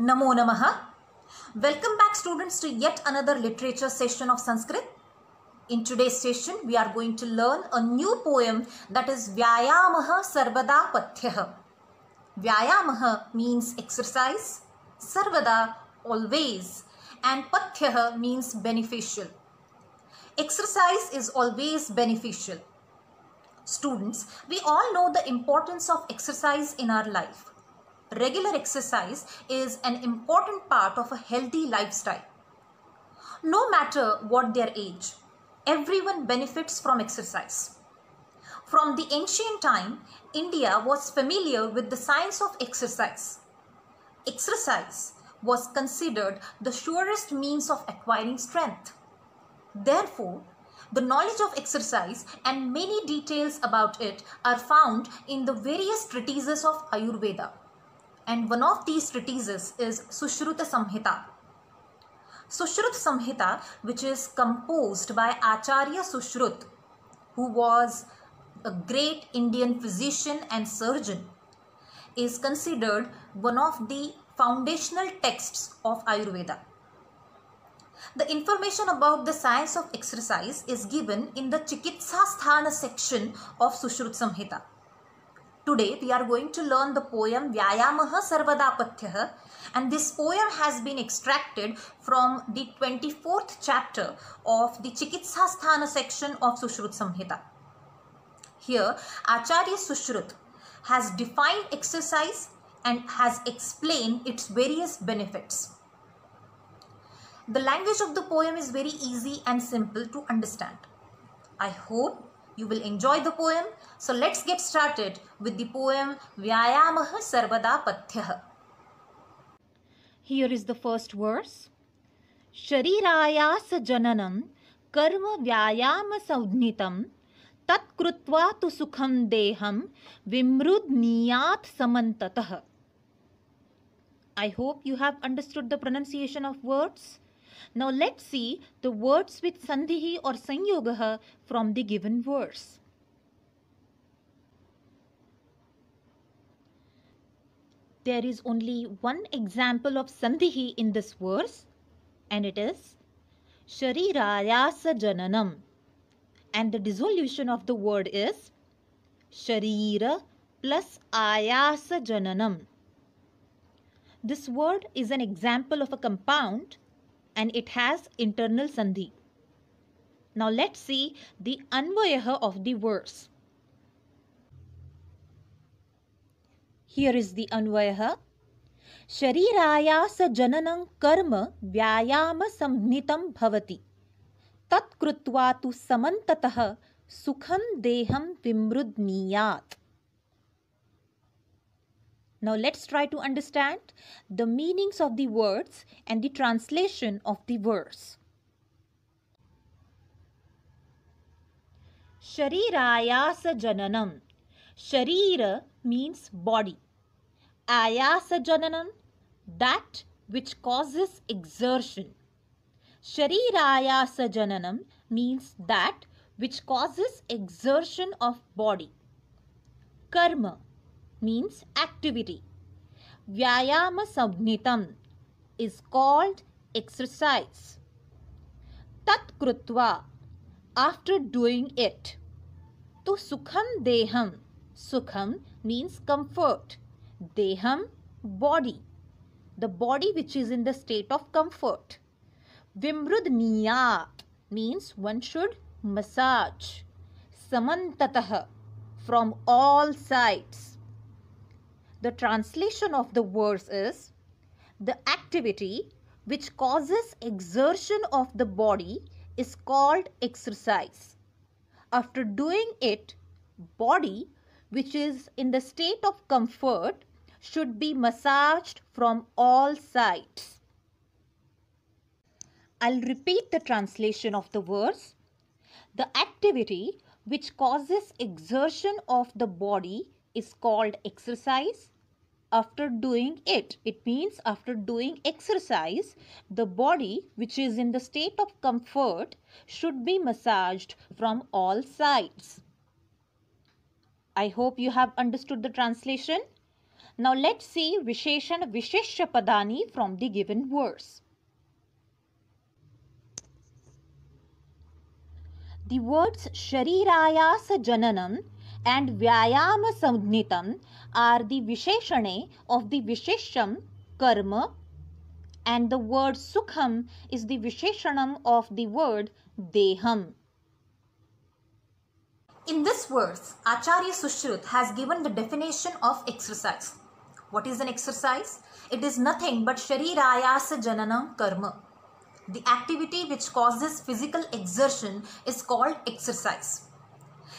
Namo Namaha. Welcome back students to yet another literature session of Sanskrit. In today's session, we are going to learn a new poem that is Vyayamaha Sarvada Pathyaha. Vyayamaha means exercise, Sarvada always and Pathyaha means beneficial. Exercise is always beneficial. Students, we all know the importance of exercise in our life regular exercise is an important part of a healthy lifestyle. No matter what their age, everyone benefits from exercise. From the ancient time, India was familiar with the science of exercise. Exercise was considered the surest means of acquiring strength. Therefore, the knowledge of exercise and many details about it are found in the various treatises of Ayurveda. And one of these treatises is Sushruta Samhita. Sushruta Samhita, which is composed by Acharya Sushruta, who was a great Indian physician and surgeon, is considered one of the foundational texts of Ayurveda. The information about the science of exercise is given in the Chikitsasthana section of Sushruta Samhita. Today we are going to learn the poem Vyayamaha Sarvadapathyah and this poem has been extracted from the 24th chapter of the Chikitsasthana section of Sushrut Samhita. Here Acharya Sushrut has defined exercise and has explained its various benefits. The language of the poem is very easy and simple to understand. I hope you will enjoy the poem. So let's get started with the poem Vyayamah Sarvada Pathyah. Here is the first verse. Shariraya sajananam karma vyayama saudhnitam tat krutva tu deham vimrud niyat samantatah. I hope you have understood the pronunciation of words. Now let's see the words with sandhihi or sanyogaha from the given verse. There is only one example of sandhihi in this verse and it is sharirayasa jananam and the dissolution of the word is sharira plus ayasa jananam. This word is an example of a compound and it has internal sandhi. Now let's see the anvaya of the verse. Here is the anvayah. karma कर्म व्यायामसंज्ञितं भवति Tat तु समन्ततः sukham deham विमृद्नीयात् now let's try to understand the meanings of the words and the translation of the verse. Sharirayasa jananam. Sharira means body. Ayasa jananam, that which causes exertion. Sharirayasa jananam means that which causes exertion of body. Karma means activity. Vyayama samnitam is called exercise. Tat Krutva after doing it. To Sukham Deham. Sukham means comfort. Deham body. The body which is in the state of comfort. Vimrudniya means one should massage. Samantatah from all sides. The translation of the verse is the activity which causes exertion of the body is called exercise. After doing it, body which is in the state of comfort should be massaged from all sides. I'll repeat the translation of the verse. The activity which causes exertion of the body is called exercise after doing it. It means after doing exercise, the body which is in the state of comfort should be massaged from all sides. I hope you have understood the translation. Now let's see Visheshan Visheshya Padani from the given verse. The words Sharirayasa Jananam and Vyayama Samnitam are the Visheshane of the Vishesham Karma and the word Sukham is the Visheshanam of the word Deham. In this verse, Acharya Sushrut has given the definition of exercise. What is an exercise? It is nothing but Sharirayasa jananam Karma. The activity which causes physical exertion is called exercise.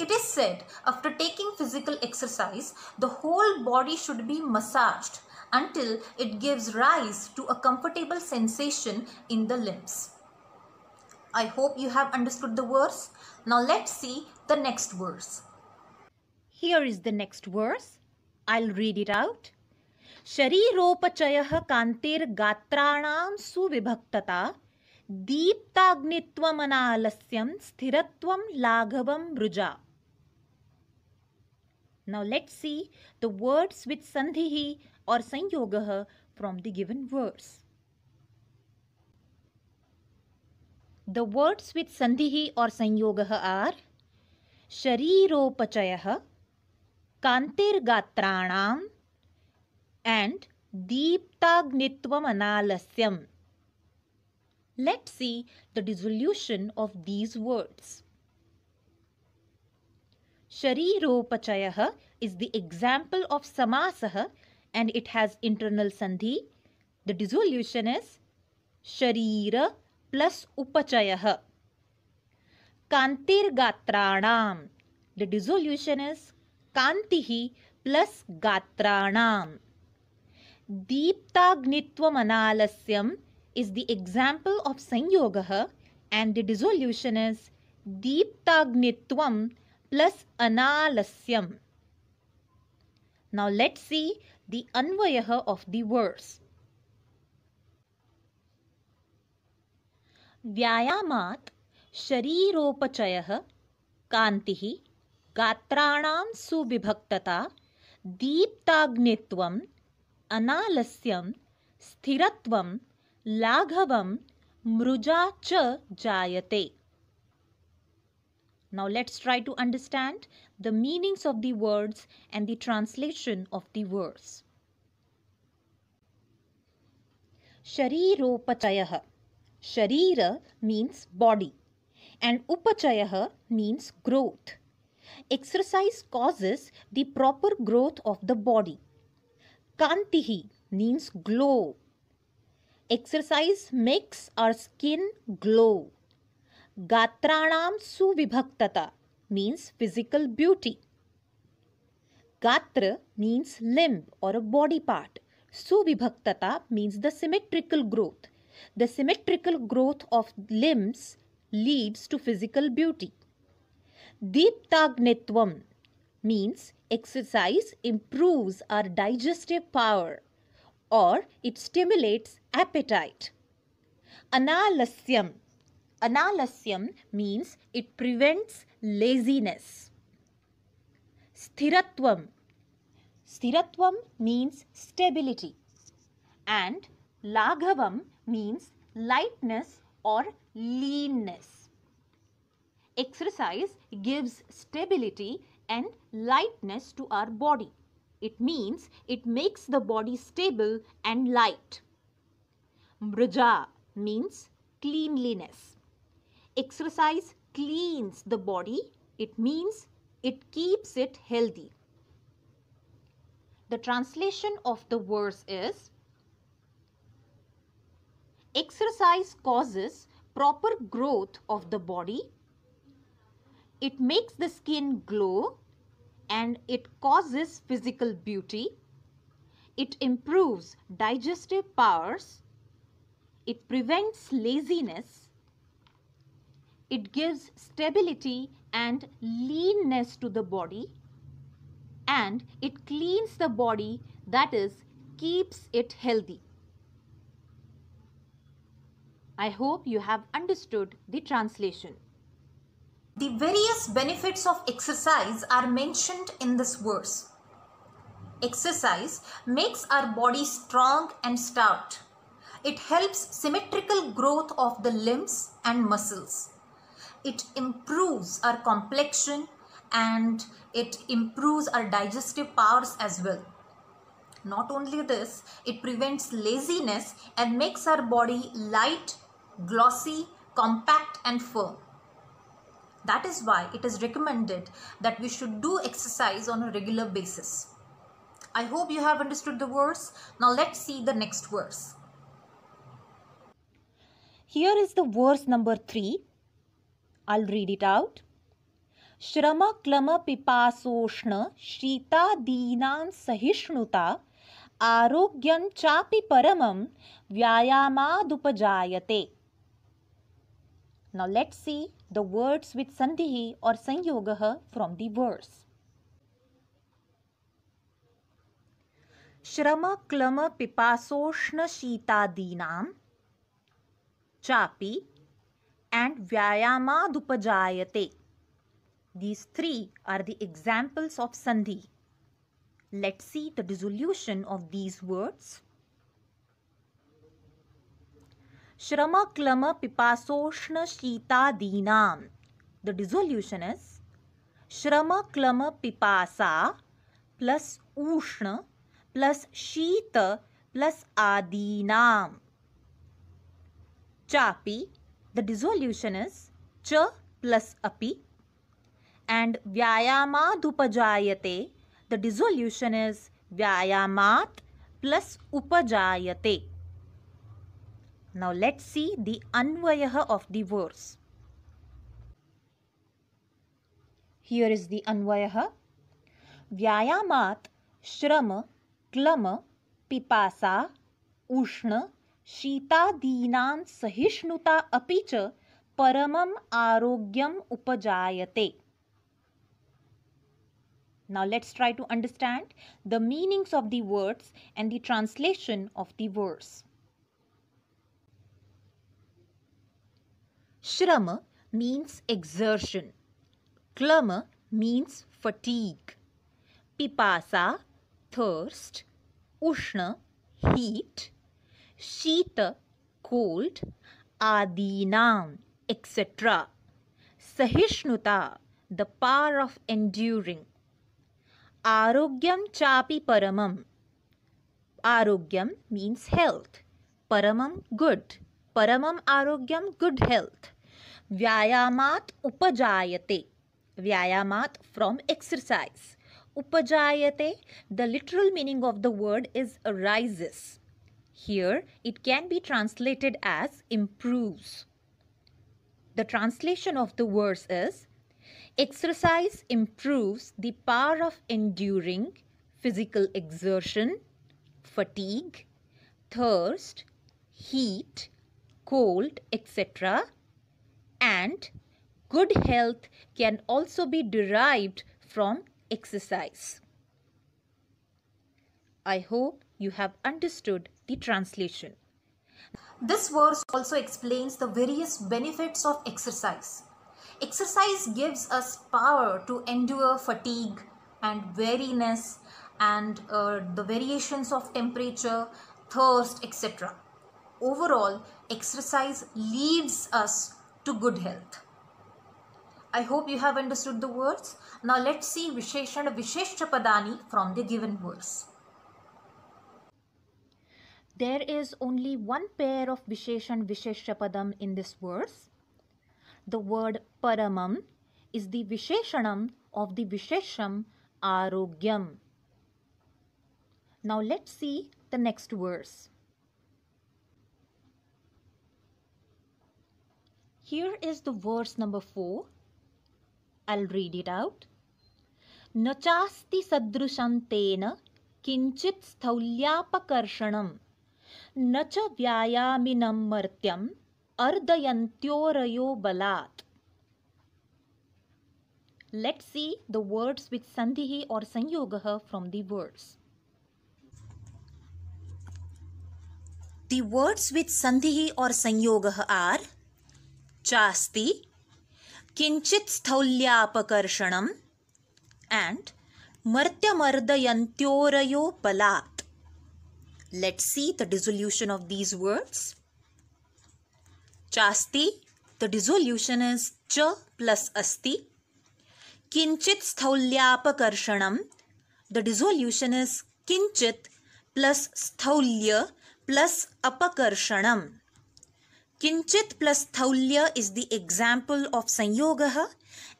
It is said after taking physical exercise, the whole body should be massaged until it gives rise to a comfortable sensation in the limbs. I hope you have understood the verse. Now let's see the next verse. Here is the next verse. I'll read it out. शरीरोपचयः कान्तिर्गात्राणां सुविभक्तता दीप्ताग्नित्वमनालस्यं स्थिरत्वं लाघवं मृजा now let's see the words with sandhihi or sanyogaha from the given verse. The words with sandhihi or sanyogaha are kantir कान्तिर्गात्राणाम् and दीप्ताग्नित्वमनालस्यम् Let's see the dissolution of these words. Shariropachaya is the example of samasaha and it has internal sandhi. The dissolution is Sharira plus upachaya. Kantir gatranam. The dissolution is Kantihi plus gatranam. Manalasyam is the example of sanyoga and the dissolution is Deeptagnitvam plus analysyam. Now let's see the anvayaha of the words. व्यायामात् शरीरोपचयः कान्तिः गात्राणां सुविभक्तता दीप्ताग्नित्वम् अनालस्यं स्थिरत्वं लाघवं मृजा च जायते Now let's try to understand the meanings of the words and the translation of the words. Shariropachayaha, Sharira means body and upachayaha means growth. Exercise causes the proper growth of the body. Kantihi means glow. Exercise makes our skin glow. गात्राणाम सुविभक्तता means physical beauty गात्र means limb और a body part सुविभक्तता means the symmetrical growth the symmetrical growth of limbs leads to physical beauty दीप्ताग्नित्व means exercise improves our digestive power और it stimulates appetite अनालस्यम analasyam means it prevents laziness. Sthiratvam. Sthiratvam means stability. And laghavam means lightness or leanness. Exercise gives stability and lightness to our body. It means it makes the body stable and light. Mruja means cleanliness exercise cleans the body. It means it keeps it healthy. The translation of the verse is Exercise causes proper growth of the body. It makes the skin glow and it causes physical beauty. It improves digestive powers. It prevents laziness it gives stability and leanness to the body and it cleans the body that is keeps it healthy. I hope you have understood the translation. The various benefits of exercise are mentioned in this verse. Exercise makes our body strong and stout. It helps symmetrical growth of the limbs and muscles it improves our complexion and it improves our digestive powers as well. Not only this, it prevents laziness and makes our body light, glossy, compact and firm. That is why it is recommended that we should do exercise on a regular basis. I hope you have understood the verse. Now let's see the next verse. Here is the verse number 3 I'll read it out. Shrama klama pipasoshna shita dinan sahishnuta sahišnuta chapi paramam vyayama dupajayate. Now let's see the words with sandhi or sanyogah from the verse. श्रम क्लम पिपासोष्ण शीतादीनां चापि and vyayama dupajayate. These three are the examples of Sandhi. Let's see the dissolution of these words. Shrama Klama Pipasoshna Shita Dinam. The dissolution is Shrama Klama Pipasa plus Ushna plus Shita plus Adinam. Chapi The dissolution is ch plus api and vyayama dupajayate. The dissolution is vyayamat plus upajayate. Now let's see the anvaya of the Here is the anvaya: Vyayamat, shrama, klama pipasa, ushna, शीतादीनां सहिष्णुता अपि च परमम् आरोग्यम् उपजायते. Now let's try to understand the meanings of the words and the translation of the words. Shrama means exertion. Klama means fatigue. Pipasa, thirst. Ushna, heat. शीत cold आदीना etcetera सहिष्णुता the power of enduring आरोग्यम चापी परम आरोग्यम means health परम good परम आरोग्यम गुड हेल्थ व्यायामात उपजायते व्यायामात फ्रॉम एक्सरसाइज उपजायते the literal meaning of the word is rises Here it can be translated as improves. The translation of the verse is Exercise improves the power of enduring physical exertion, fatigue, thirst, heat, cold, etc. And good health can also be derived from exercise. I hope you have understood the translation. This verse also explains the various benefits of exercise. Exercise gives us power to endure fatigue and weariness and uh, the variations of temperature, thirst, etc. Overall, exercise leads us to good health. I hope you have understood the words. Now let's see Visheshana Visheshta Padani from the given verse. There is only one pair of Visheshan Visheshapadam in this verse. The word Paramam is the Visheshanam of the Vishesham Arogyam. Now let's see the next verse. Here is the verse number 4. I'll read it out. Nachasti चास्ति tena kinchit किञ्चित् न च व्यायामिनं मर्त्यम् अर्दयन्त्योरयो बलात् let see the words with सन्धिः और् संयोगः from the words the words with संधि और् संयोग आर् चास्ति किञ्चित् स्थौल्यापकर्षणम् एण्ड् मर्त्यमर्दयन्त्योरयो बलात् Let's see the dissolution of these words. Chasti, the dissolution is ch plus asti. Kinchit apakarshanam. the dissolution is kinchit plus sthaulya plus apakarshanam. Kinchit plus thaulya is the example of sanyogaha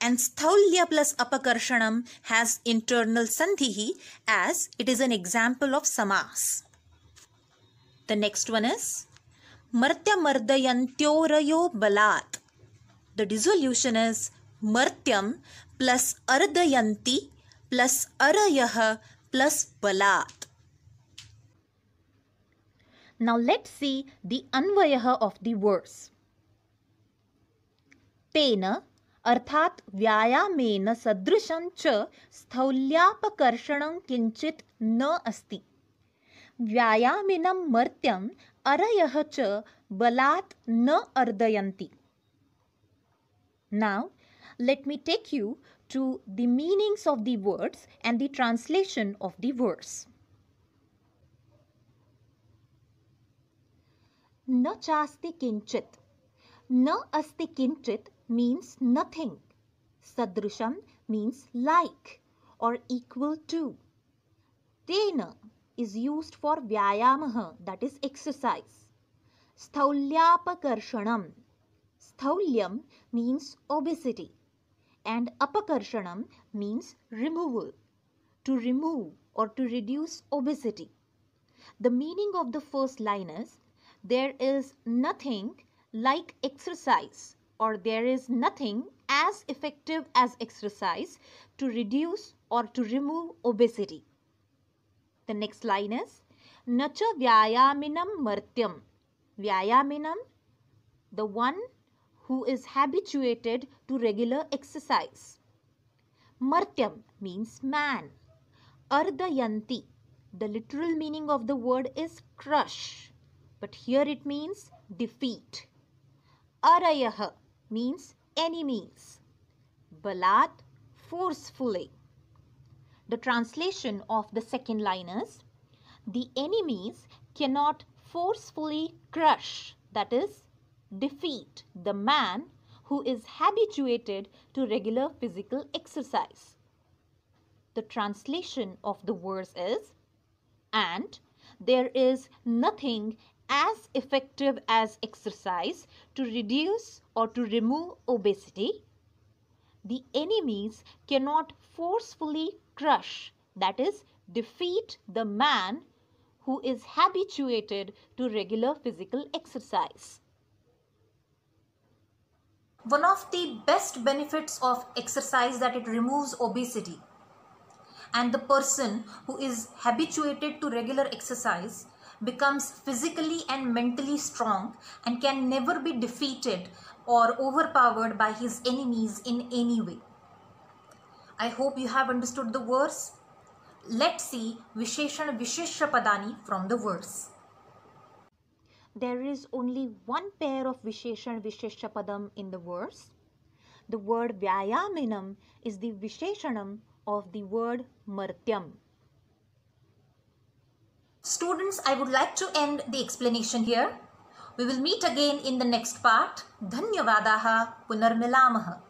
and sthaulya plus apakarshanam has internal sandhihi as it is an example of samas. The next one is Martya Mardayantyorayo Balat. The dissolution is Martyam plus Ardayanti plus Arayaha plus Balat. Now let's see the anvayah of the words. तेन अर्थात व्यायामेन सदृशं च स्थौल्यापकर्षणं किंचित न अस्ति व्यायामिनं मर्त्यं अरयः च बलात् न अर्दयन्ति नौ let me take you to the meanings of the words and the translation of the words न चास्ति किञ्चित् न अस्ति किञ्चित् मीन्स नथिङ्ग् सदृशं means like or equal to तेन is used for vyayamah that is exercise. Sthaulyapakarsanam. Staulyam means obesity and apakarshanam means removal, to remove or to reduce obesity. The meaning of the first line is there is nothing like exercise or there is nothing as effective as exercise to reduce or to remove obesity. The next line is Nacha Vyayaminam Martyam. Vyayaminam, the one who is habituated to regular exercise. Martyam means man. Ardayanti, the literal meaning of the word is crush, but here it means defeat. Arayaha means enemies. Balat, forcefully. The translation of the second line is The enemies cannot forcefully crush, that is, defeat the man who is habituated to regular physical exercise. The translation of the verse is And there is nothing as effective as exercise to reduce or to remove obesity. The enemies cannot forcefully crush, that is, defeat the man who is habituated to regular physical exercise. One of the best benefits of exercise that it removes obesity and the person who is habituated to regular exercise becomes physically and mentally strong and can never be defeated or overpowered by his enemies in any way. I hope you have understood the words. Let's see Visheshana vishesha Padani from the words. There is only one pair of Visheshana vishesha Padam in the words. The word Vyayaminam is the Visheshanam of the word Martyam. Students, I would like to end the explanation here. We will meet again in the next part. Dhanyavadaha Punarmilamaha.